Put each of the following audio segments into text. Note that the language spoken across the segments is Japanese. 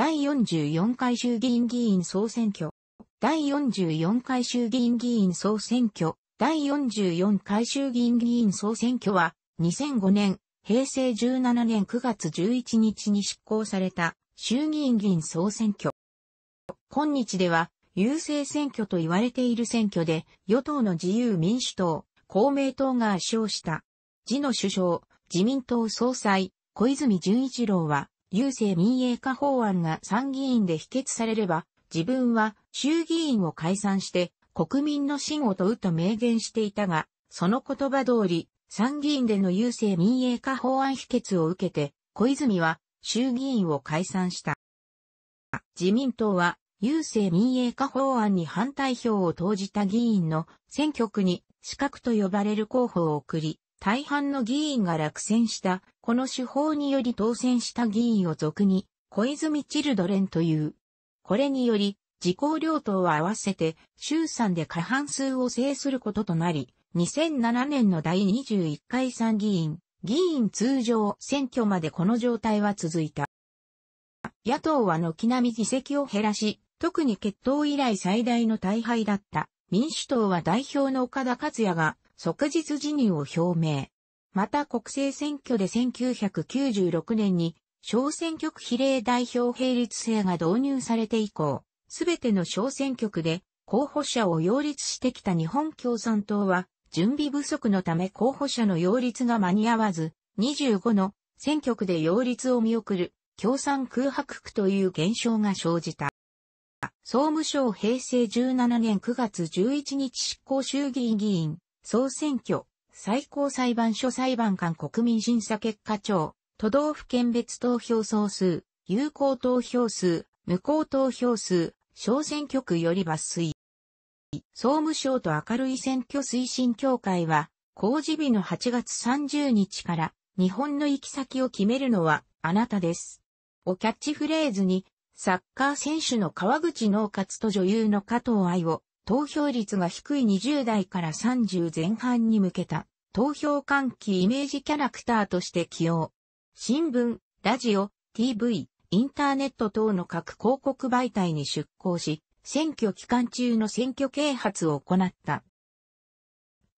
第44回衆議院議員総選挙、第44回衆議院議員総選挙、第44回衆議院議員総選挙は、2005年、平成17年9月11日に執行された衆議院議員総選挙。今日では、優勢選挙と言われている選挙で、与党の自由民主党、公明党が圧勝した。次の首相、自民党総裁、小泉純一郎は、郵政民営化法案が参議院で否決されれば、自分は衆議院を解散して国民の信を問うと明言していたが、その言葉通り、参議院での郵政民営化法案否決を受けて、小泉は衆議院を解散した。自民党は郵政民営化法案に反対票を投じた議員の選挙区に資格と呼ばれる候補を送り、大半の議員が落選したこの手法により当選した議員を俗に、小泉チルドレンという。これにより、自公両党は合わせて、衆参で過半数を制することとなり、2007年の第21回参議院、議員通常選挙までこの状態は続いた。野党は軒並み議席を減らし、特に決闘以来最大の大敗だった民主党は代表の岡田克也が即日辞任を表明。また国政選挙で1996年に小選挙区比例代表並立制が導入されて以降、すべての小選挙区で候補者を擁立してきた日本共産党は、準備不足のため候補者の擁立が間に合わず、25の選挙区で擁立を見送る共産空白区という現象が生じた。総務省平成17年9月11日執行衆議院議員総選挙最高裁判所裁判官国民審査結果庁、都道府県別投票総数、有効投票数、無効投票数、小選挙区より抜粋。総務省と明るい選挙推進協会は、公示日の8月30日から日本の行き先を決めるのはあなたです。をキャッチフレーズに、サッカー選手の川口農活と女優の加藤愛を投票率が低い20代から30前半に向けた投票喚起イメージキャラクターとして起用。新聞、ラジオ、TV、インターネット等の各広告媒体に出向し、選挙期間中の選挙啓発を行った。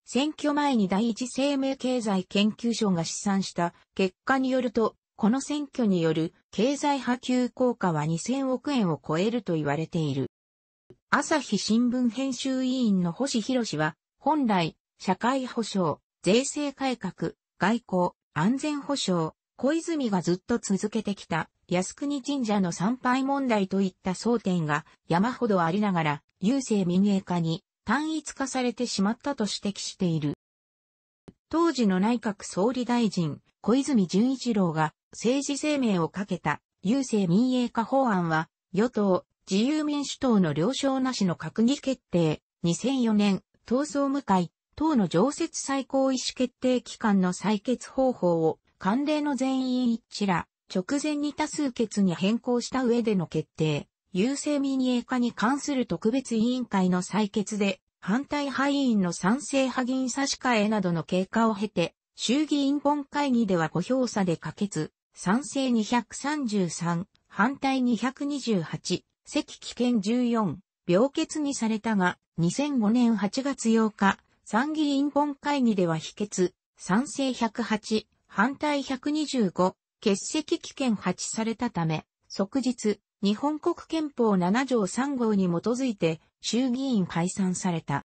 選挙前に第一生命経済研究所が試算した結果によると、この選挙による経済波及効果は2000億円を超えると言われている。朝日新聞編集委員の星博氏は、本来、社会保障、税制改革、外交、安全保障、小泉がずっと続けてきた、靖国神社の参拝問題といった争点が山ほどありながら、郵政民営化に単一化されてしまったと指摘している。当時の内閣総理大臣、小泉純一郎が政治生命をかけた郵政民営化法案は、与党、自由民主党の了承なしの閣議決定、2004年、闘争無会、党の常設最高意思決定機関の採決方法を、慣例の全員一致ら、直前に多数決に変更した上での決定、優勢民営化に関する特別委員会の採決で、反対派委員の賛成派議員差し替えなどの経過を経て、衆議院本会議では5票差で可決、賛成233、反対228、赤危険14、病欠にされたが、2005年8月8日、参議院本会議では否決、賛成108、反対125、欠席危険8されたため、即日、日本国憲法7条3号に基づいて、衆議院解散された。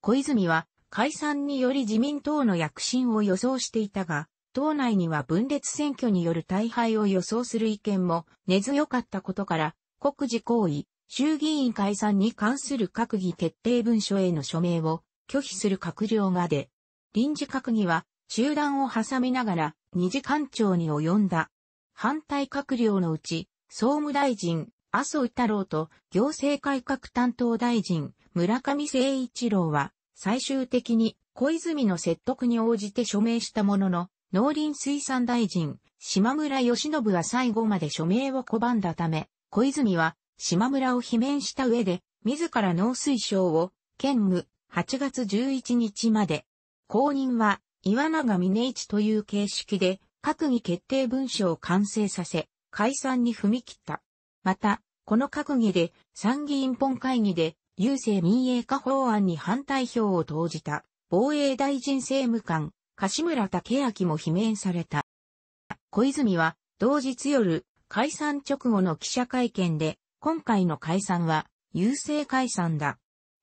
小泉は、解散により自民党の躍進を予想していたが、党内には分裂選挙による大敗を予想する意見も根強かったことから、国事行為、衆議院解散に関する閣議決定文書への署名を拒否する閣僚がで、臨時閣議は中断を挟みながら2時間長に及んだ。反対閣僚のうち、総務大臣、麻生太郎と行政改革担当大臣、村上誠一郎は、最終的に小泉の説得に応じて署名したものの、農林水産大臣、島村義信は最後まで署名を拒んだため、小泉は島村を罷免した上で、自ら農水省を兼務8月11日まで、後任は岩永峰一という形式で閣議決定文書を完成させ、解散に踏み切った。また、この閣議で参議院本会議で郵政民営化法案に反対票を投じた防衛大臣政務官、柏村武明も罷免された。小泉は同日夜、解散直後の記者会見で、今回の解散は、郵政解散だ。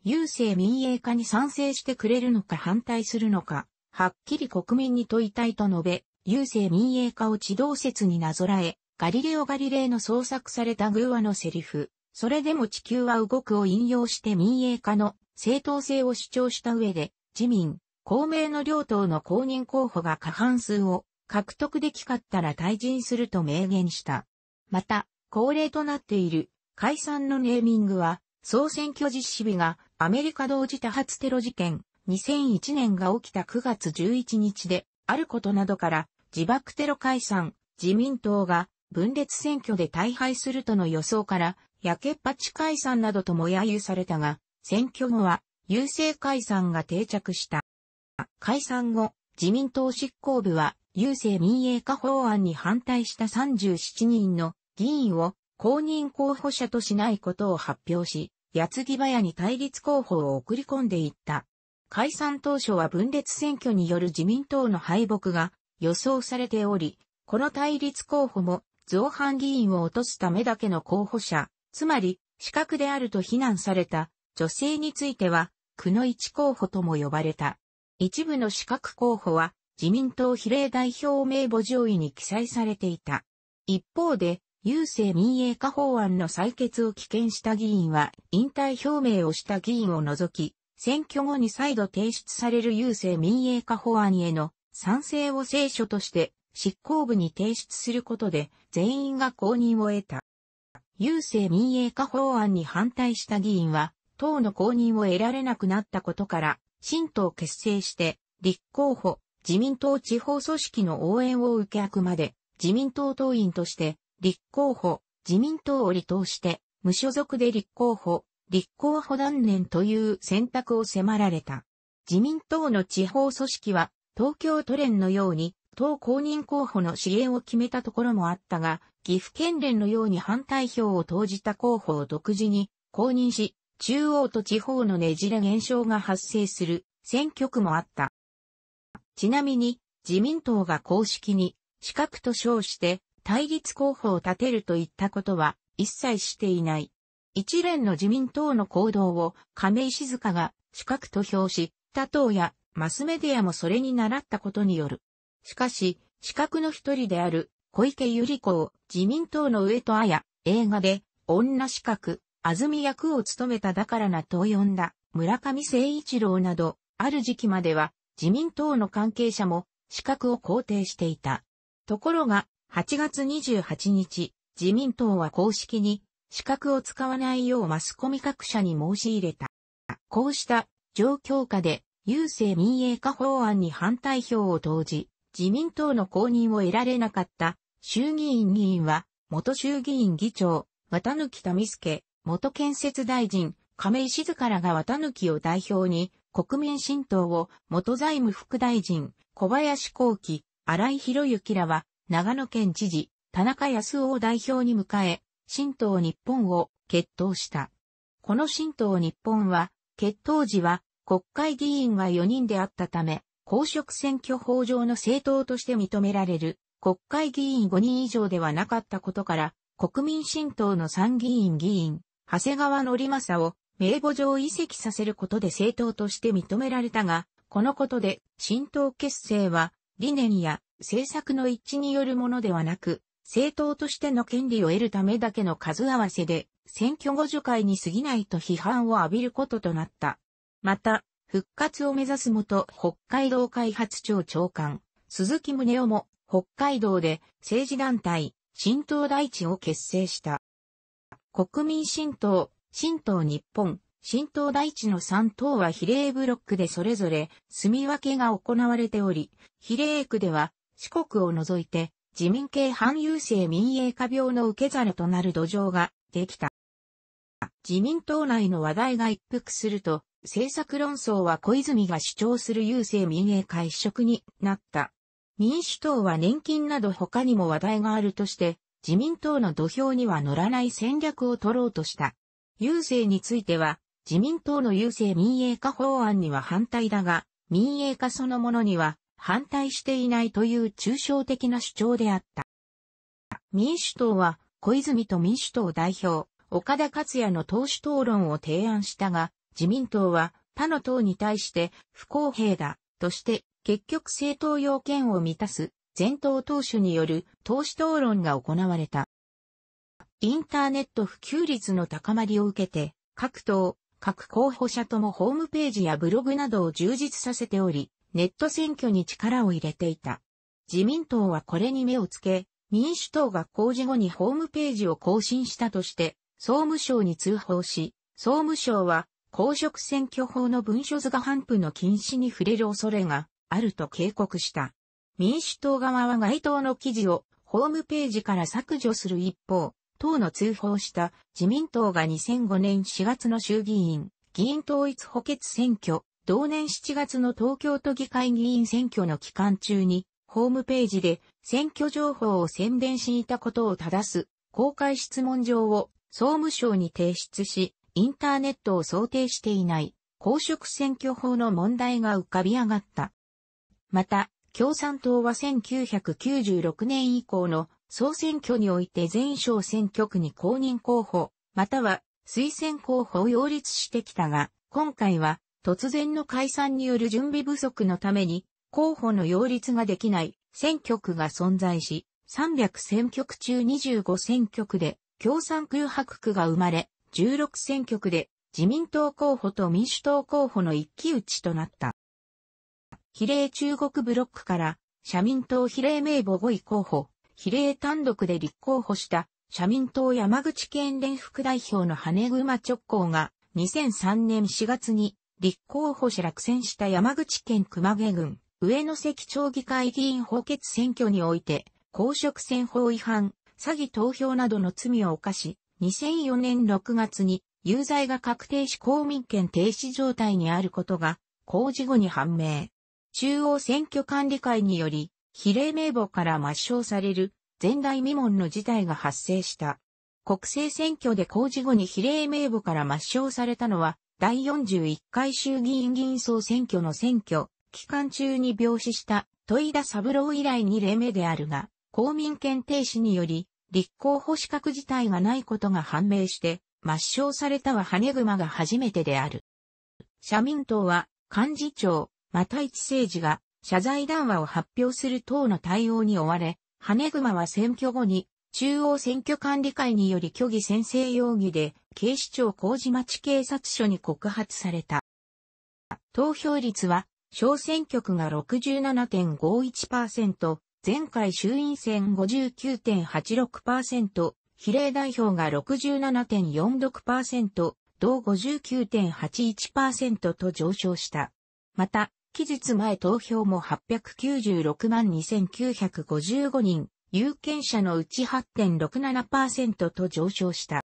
郵政民営化に賛成してくれるのか反対するのか、はっきり国民に問いたいと述べ、郵政民営化を地動説になぞらえ、ガリレオ・ガリレイの創作された偶話のセリフ、それでも地球は動くを引用して民営化の正当性を主張した上で、自民、公明の両党の公認候補が過半数を獲得できかったら退陣すると明言した。また、恒例となっている解散のネーミングは、総選挙実施日がアメリカ同時多発テロ事件2001年が起きた9月11日であることなどから自爆テロ解散自民党が分裂選挙で大敗するとの予想から焼けっぱち解散などとも揶揄されたが選挙後は優勢解散が定着した。解散後自民党執行部は郵政民営化法案に反対した37人の議員を公認候補者としないことを発表し、八木ぎ早に対立候補を送り込んでいった。解散当初は分裂選挙による自民党の敗北が予想されており、この対立候補も造反議員を落とすためだけの候補者、つまり資格であると非難された女性については、区の一候補とも呼ばれた。一部の資格候補は自民党比例代表名簿上位に記載されていた。一方で、郵政民営化法案の採決を棄権した議員は、引退表明をした議員を除き、選挙後に再度提出される郵政民営化法案への賛成を聖書として執行部に提出することで全員が公認を得た。郵政民営化法案に反対した議員は、党の公認を得られなくなったことから、新党を結成して、立候補、自民党地方組織の応援を受けあくまで、自民党党員として、立候補、自民党を離党して、無所属で立候補、立候補断念という選択を迫られた。自民党の地方組織は、東京都連のように、党公認候補の支援を決めたところもあったが、岐阜県連のように反対票を投じた候補を独自に公認し、中央と地方のねじれ現象が発生する選挙区もあった。ちなみに、自民党が公式に、資格と称して、対立候補を立てるといったことは、一切していない。一連の自民党の行動を、亀井静香が、資格と評し、他党や、マスメディアもそれに倣ったことによる。しかし、資格の一人である、小池百合子を、自民党の上戸彩、映画で、女資格、安住役を務めただからなと呼んだ、村上誠一郎など、ある時期までは、自民党の関係者も資格を肯定していた。ところが、8月28日、自民党は公式に資格を使わないようマスコミ各社に申し入れた。こうした状況下で郵政民営化法案に反対票を投じ、自民党の公認を得られなかった衆議院議員は、元衆議院議長、綿貫民介、元建設大臣、亀井静からが綿貫を代表に国民新党を元財務副大臣、小林幸喜、荒井博之らは、長野県知事、田中康夫を代表に迎え、新党日本を決闘した。この新党日本は、決闘時は国会議員が4人であったため、公職選挙法上の政党として認められる国会議員5人以上ではなかったことから、国民新党の参議院議員、長谷川則政を名簿上移籍させることで政党として認められたが、このことで新党結成は理念や政策の一致によるものではなく、政党としての権利を得るためだけの数合わせで選挙互助会に過ぎないと批判を浴びることとなった。また、復活を目指す元北海道開発庁長官、鈴木宗男も北海道で政治団体、新党大地を結成した。国民新党、新党日本、新党大地の3党は比例ブロックでそれぞれ住み分けが行われており、比例区では四国を除いて自民系反優勢民営化病の受け皿となる土壌ができた。自民党内の話題が一服すると、政策論争は小泉が主張する優勢民営化一色になった。民主党は年金など他にも話題があるとして、自民党の土俵には乗らない戦略を取ろうとした。郵政については、自民党の郵政民営化法案には反対だが、民営化そのものには反対していないという抽象的な主張であった。民主党は、小泉と民主党代表、岡田克也の党首討論を提案したが、自民党は他の党に対して不公平だとして、結局政党要件を満たす全党党首による党首討論が行われた。インターネット普及率の高まりを受けて、各党、各候補者ともホームページやブログなどを充実させており、ネット選挙に力を入れていた。自民党はこれに目をつけ、民主党が公示後にホームページを更新したとして、総務省に通報し、総務省は公職選挙法の文書図画反布の禁止に触れる恐れがあると警告した。民主党側は該当の記事をホームページから削除する一方、党の通報した自民党が2005年4月の衆議院、議員統一補欠選挙、同年7月の東京都議会議員選挙の期間中に、ホームページで選挙情報を宣伝していたことを正す公開質問状を総務省に提出し、インターネットを想定していない公職選挙法の問題が浮かび上がった。また、共産党は1996年以降の総選挙において全小選挙区に公認候補、または推薦候補を擁立してきたが、今回は突然の解散による準備不足のために、候補の擁立ができない選挙区が存在し、300選挙区中25選挙区で共産空白区が生まれ、16選挙区で自民党候補と民主党候補の一騎打ちとなった。比例中国ブロックから社民党比例名簿5位候補、比例単独で立候補した社民党山口県連副代表の羽熊直行が2003年4月に立候補し落選した山口県熊毛郡上野関町議会議員補欠選挙において公職選法違反、詐欺投票などの罪を犯し、2004年6月に有罪が確定し公民権停止状態にあることが公示後に判明。中央選挙管理会により、比例名簿から抹消される前代未聞の事態が発生した。国政選挙で公示後に比例名簿から抹消されたのは、第41回衆議院議員総選挙の選挙、期間中に病死した戸井田三郎以来2例目であるが、公民権停止により、立候補資格自体がないことが判明して、抹消されたは羽熊が初めてである。社民党は、幹事長、又市政治が、謝罪談話を発表する等の対応に追われ、羽熊は選挙後に、中央選挙管理会により虚偽宣誓容疑で、警視庁麹町警察署に告発された。投票率は、小選挙区が67.51%、前回衆院選59.86%、比例代表が67.46%、同59.81%と上昇した。また、期日前投票も896万2955人、有権者のうち8.67%と上昇した。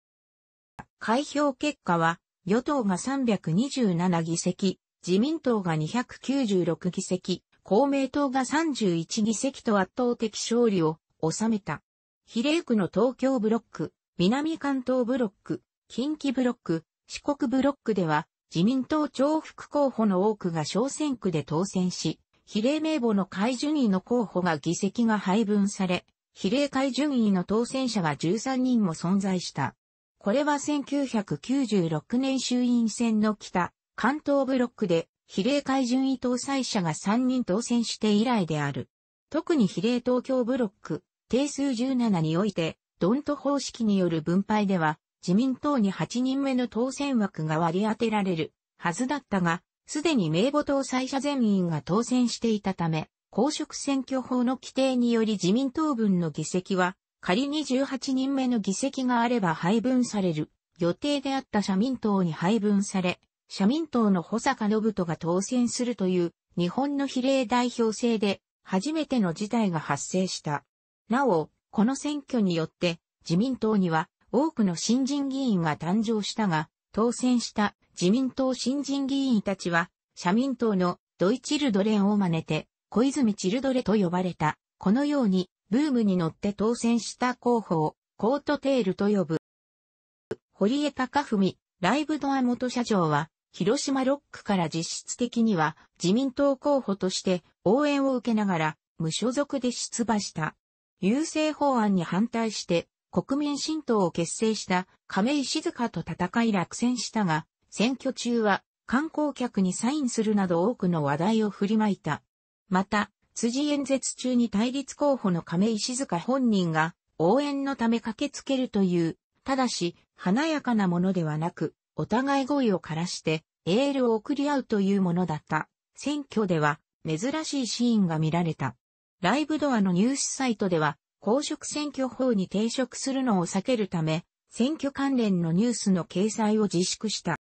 開票結果は、与党が327議席、自民党が296議席、公明党が31議席と圧倒的勝利を収めた。比例区の東京ブロック、南関東ブロック、近畿ブロック、四国ブロックでは自民党重複候補の多くが小選挙で当選し、比例名簿の会順位の候補が議席が配分され、比例会順位の当選者が13人も存在した。これは1996年衆院選の北、関東ブロックで比例会順位当選者が3人当選して以来である。特に比例東京ブロック、定数17において、ドント方式による分配では、自民党に8人目の当選枠が割り当てられるはずだったが、すでに名簿党最者全員が当選していたため、公職選挙法の規定により自民党分の議席は、仮に18人目の議席があれば配分される予定であった社民党に配分され、社民党の保坂信人が当選するという日本の比例代表制で初めての事態が発生した。なお、この選挙によって自民党には多くの新人議員が誕生したが、当選した自民党新人議員たちは、社民党のドイチルドレンを真似て、小泉チルドレと呼ばれた。このように、ブームに乗って当選した候補を、コートテールと呼ぶ。堀江貴文、ライブドア元社長は、広島ロックから実質的には自民党候補として応援を受けながら無所属で出馬した。優勢法案に反対して国民新党を結成した亀井静香と戦い落選したが、選挙中は観光客にサインするなど多くの話題を振りまいた。また、辻演説中に対立候補の亀井静香本人が応援のため駆けつけるという、ただし、華やかなものではなく、お互い声を枯らしてエールを送り合うというものだった。選挙では珍しいシーンが見られた。ライブドアのニュースサイトでは公職選挙法に抵触するのを避けるため、選挙関連のニュースの掲載を自粛した。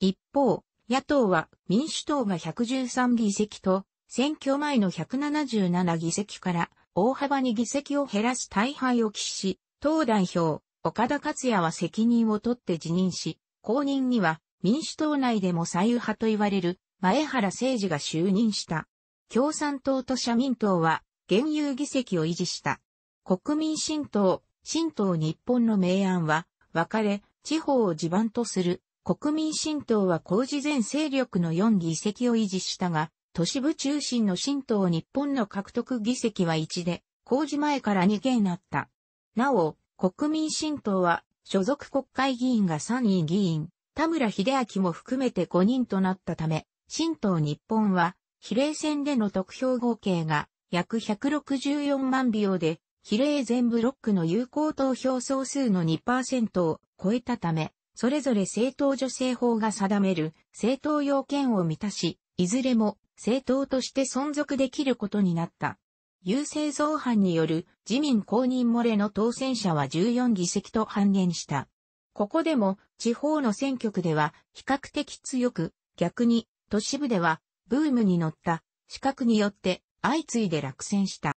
一方、野党は民主党が113議席と、選挙前の177議席から大幅に議席を減らす大敗を喫し、党代表、岡田克也は責任を取って辞任し、後任には民主党内でも左右派と言われる前原誠二が就任した。共産党と社民党は現有議席を維持した。国民新党、新党日本の明暗は、分かれ、地方を地盤とする、国民新党は工事前勢力の4議席を維持したが、都市部中心の新党日本の獲得議席は1で、工事前から2件あった。なお、国民新党は、所属国会議員が3位議員、田村秀明も含めて5人となったため、新党日本は、比例選での得票合計が約164万票で、比例全ブロックの有効投票総数の2%を超えたため、それぞれ政党女性法が定める政党要件を満たし、いずれも政党として存続できることになった。優勢造反による自民公認漏れの当選者は14議席と半減した。ここでも地方の選挙区では比較的強く、逆に都市部ではブームに乗った資格によって相次いで落選した。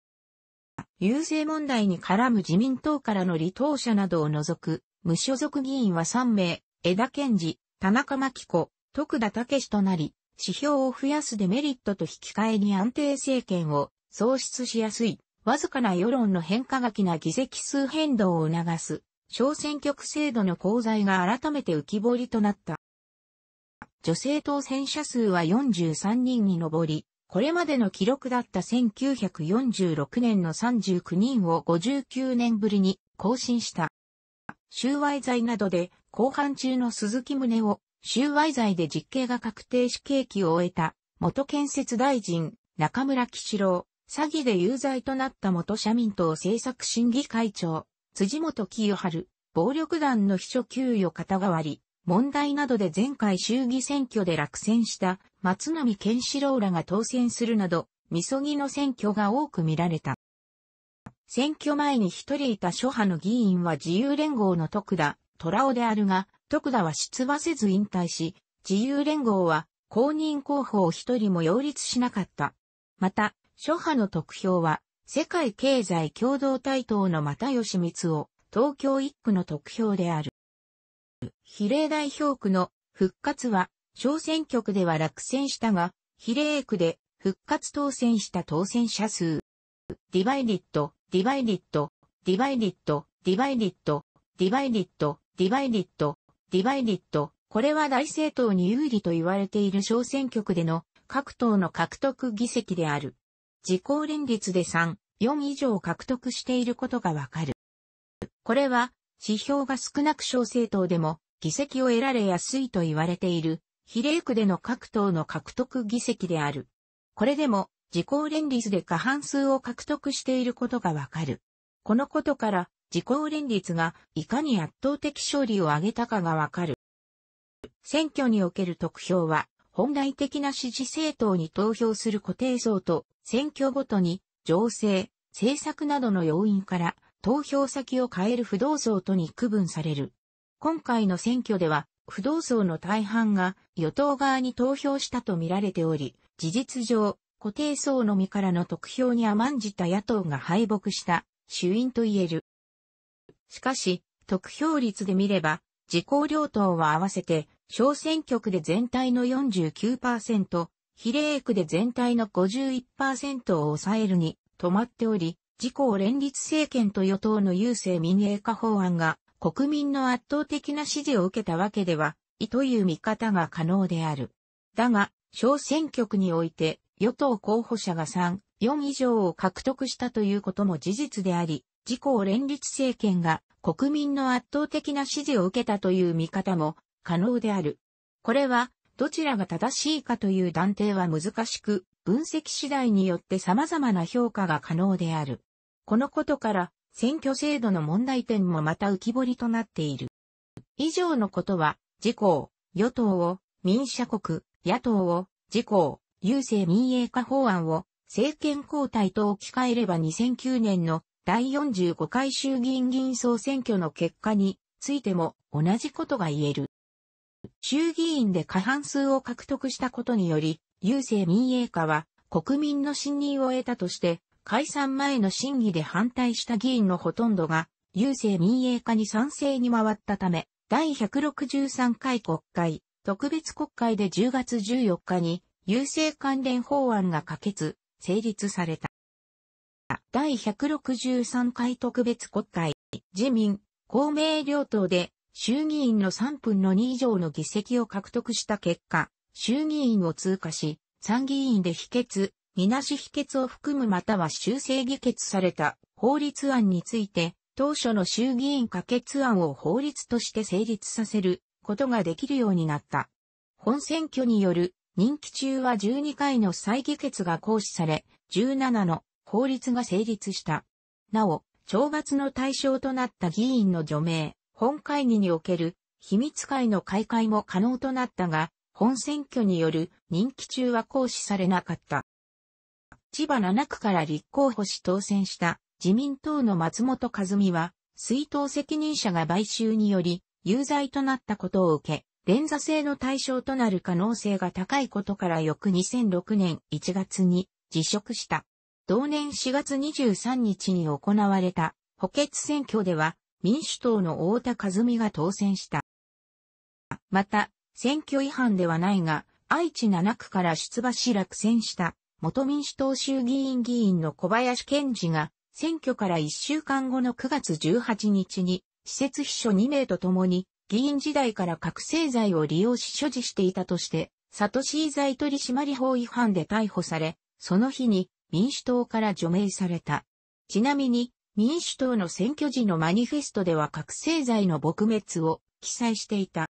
遊説問題に絡む自民党からの離党者などを除く、無所属議員は3名、江田健二、田中真紀子、徳田武となり、指標を増やすデメリットと引き換えに安定政権を創出しやすい、わずかな世論の変化がきな議席数変動を促す、小選挙区制度の功罪が改めて浮き彫りとなった。女性当選者数は43人に上り、これまでの記録だった1946年の39人を59年ぶりに更新した。収賄罪などで後半中の鈴木宗を収賄罪で実刑が確定し刑期を終えた元建設大臣中村吉郎、詐欺で有罪となった元社民党政策審議会長辻元清春、暴力団の秘書給与肩代わり、問題などで前回衆議選挙で落選した松並健志郎らが当選するなど、みそぎの選挙が多く見られた。選挙前に一人いた諸派の議員は自由連合の徳田、虎尾であるが、徳田は出馬せず引退し、自由連合は公認候補を一人も擁立しなかった。また、諸派の得票は、世界経済共同体等の又吉光夫、東京一区の得票である。比例代表区の復活は、小選挙区では落選したが、比例区で復活当選した当選者数。ディバイディット、ディバイディット、ディバイディット、ディバイディット、ディバイディット、ディバイディット、ディバイット、これは大政党に有利と言われている小選挙区での各党の獲得議席である。自公連立で3、4以上獲得していることがわかる。これは、指標が少なく小政党でも議席を得られやすいと言われている比例区での各党の獲得議席である。これでも、自公連立で過半数を獲得していることがわかる。このことから、自公連立がいかに圧倒的勝利を挙げたかがわかる。選挙における得票は、本来的な支持政党に投票する固定層と、選挙ごとに、情勢、政策などの要因から、投票先を変える不動層とに区分される。今回の選挙では、不動層の大半が与党側に投票したと見られており、事実上、固定層のみからの得票に甘んじた野党が敗北した主因と言える。しかし、得票率で見れば、自公両党は合わせて、小選挙区で全体の49%、比例区で全体の51%を抑えるに止まっており、自公連立政権と与党の郵政民営化法案が国民の圧倒的な支持を受けたわけでは、いという見方が可能である。だが、小選挙区において、与党候補者が3、4以上を獲得したということも事実であり、自公連立政権が国民の圧倒的な支持を受けたという見方も可能である。これは、どちらが正しいかという断定は難しく、分析次第によって様々な評価が可能である。このことから、選挙制度の問題点もまた浮き彫りとなっている。以上のことは、自公、与党を、民社国、野党を、自公、郵政民営化法案を、政権交代と置き換えれば2009年の第45回衆議院議員総選挙の結果についても同じことが言える。衆議院で過半数を獲得したことにより、郵政民営化は国民の信任を得たとして、解散前の審議で反対した議員のほとんどが、郵政民営化に賛成に回ったため、第163回国会、特別国会で10月14日に、郵政関連法案が可決、成立された。第163回特別国会、自民、公明両党で、衆議院の3分の2以上の議席を獲得した結果、衆議院を通過し、参議院で否決、みなし否決を含むまたは修正議決された法律案について、当初の衆議院可決案を法律として成立させることができるようになった。本選挙による任期中は12回の再議決が行使され、17の法律が成立した。なお、懲罰の対象となった議員の除名、本会議における秘密会の開会も可能となったが、本選挙による任期中は行使されなかった。千葉7区から立候補し当選した自民党の松本和美は、水道責任者が買収により有罪となったことを受け、連座制の対象となる可能性が高いことから翌2006年1月に辞職した。同年4月23日に行われた補欠選挙では民主党の太田和美が当選した。また、選挙違反ではないが、愛知7区から出馬し落選した元民主党衆議院議員の小林健治が、選挙から1週間後の9月18日に、施設秘書2名と共に、議員時代から覚醒剤を利用し所持していたとして、サ市シー取締法違反で逮捕され、その日に民主党から除名された。ちなみに、民主党の選挙時のマニフェストでは覚醒剤の撲滅を記載していた。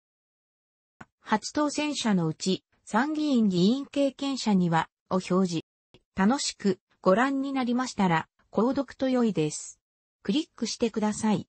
初当選者のうち、参議院議員経験者には、を表示。楽しくご覧になりましたら、購読と良いです。クリックしてください。